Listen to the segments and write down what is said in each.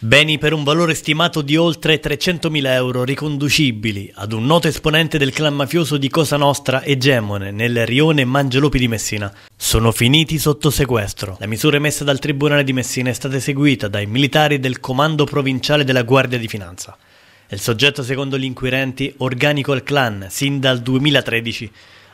Beni per un valore stimato di oltre 300.000 euro riconducibili ad un noto esponente del clan mafioso di Cosa Nostra egemone nel rione Mangelopi di Messina sono finiti sotto sequestro. La misura emessa dal Tribunale di Messina è stata eseguita dai militari del Comando Provinciale della Guardia di Finanza. Il soggetto, secondo gli inquirenti, organico al clan sin dal 2013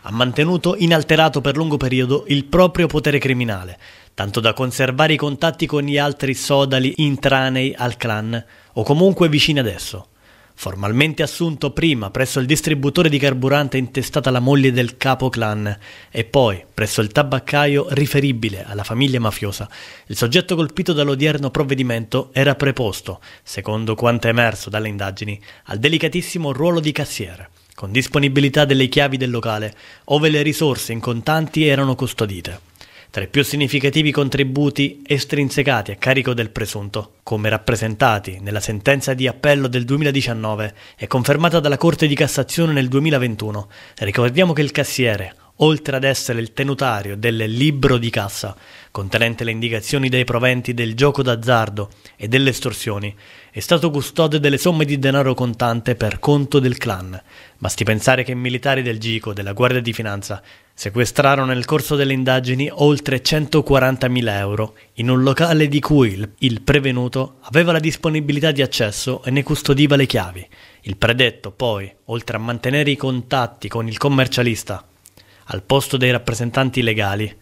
ha mantenuto inalterato per lungo periodo il proprio potere criminale, tanto da conservare i contatti con gli altri sodali intranei al clan o comunque vicini ad esso. Formalmente assunto prima presso il distributore di carburante intestata alla moglie del capo clan e poi presso il tabaccaio riferibile alla famiglia mafiosa, il soggetto colpito dall'odierno provvedimento era preposto, secondo quanto è emerso dalle indagini, al delicatissimo ruolo di cassiere con disponibilità delle chiavi del locale, ove le risorse in contanti erano custodite. Tra i più significativi contributi estrinsecati a carico del presunto, come rappresentati nella sentenza di appello del 2019 e confermata dalla Corte di Cassazione nel 2021, ricordiamo che il cassiere, oltre ad essere il tenutario del libro di cassa, contenente le indicazioni dei proventi del gioco d'azzardo e delle estorsioni, è stato custode delle somme di denaro contante per conto del clan. Basti pensare che i militari del GICO, della Guardia di Finanza, sequestrarono nel corso delle indagini oltre 140.000 euro in un locale di cui il prevenuto aveva la disponibilità di accesso e ne custodiva le chiavi. Il predetto, poi, oltre a mantenere i contatti con il commercialista al posto dei rappresentanti legali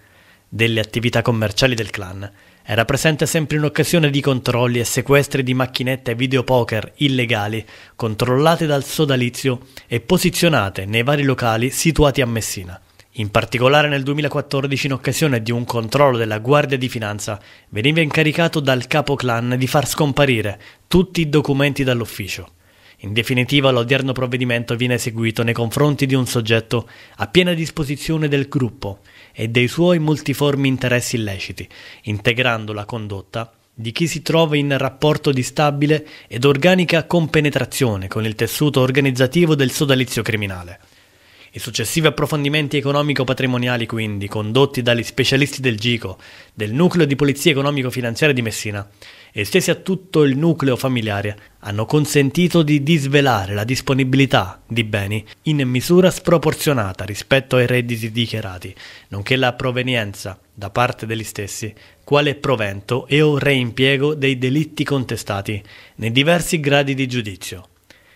delle attività commerciali del clan, era presente sempre in occasione di controlli e sequestri di macchinette e videopoker illegali controllate dal sodalizio e posizionate nei vari locali situati a Messina. In particolare nel 2014 in occasione di un controllo della Guardia di Finanza veniva incaricato dal capo clan di far scomparire tutti i documenti dall'ufficio. In definitiva, l'odierno provvedimento viene eseguito nei confronti di un soggetto a piena disposizione del gruppo e dei suoi multiformi interessi illeciti, integrando la condotta di chi si trova in rapporto di stabile ed organica compenetrazione con il tessuto organizzativo del sodalizio criminale. I successivi approfondimenti economico-patrimoniali, quindi, condotti dagli specialisti del GICO, del Nucleo di Polizia Economico-Finanziaria di Messina, estesi a tutto il nucleo familiare, hanno consentito di disvelare la disponibilità di beni in misura sproporzionata rispetto ai redditi dichiarati, nonché la provenienza, da parte degli stessi, quale provento e o reimpiego dei delitti contestati nei diversi gradi di giudizio.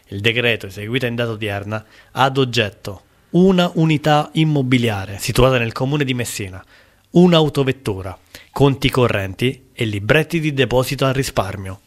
Il decreto, eseguito in data odierna, ha ad oggetto una unità immobiliare situata nel comune di Messina, un'autovettura, conti correnti e libretti di deposito al risparmio.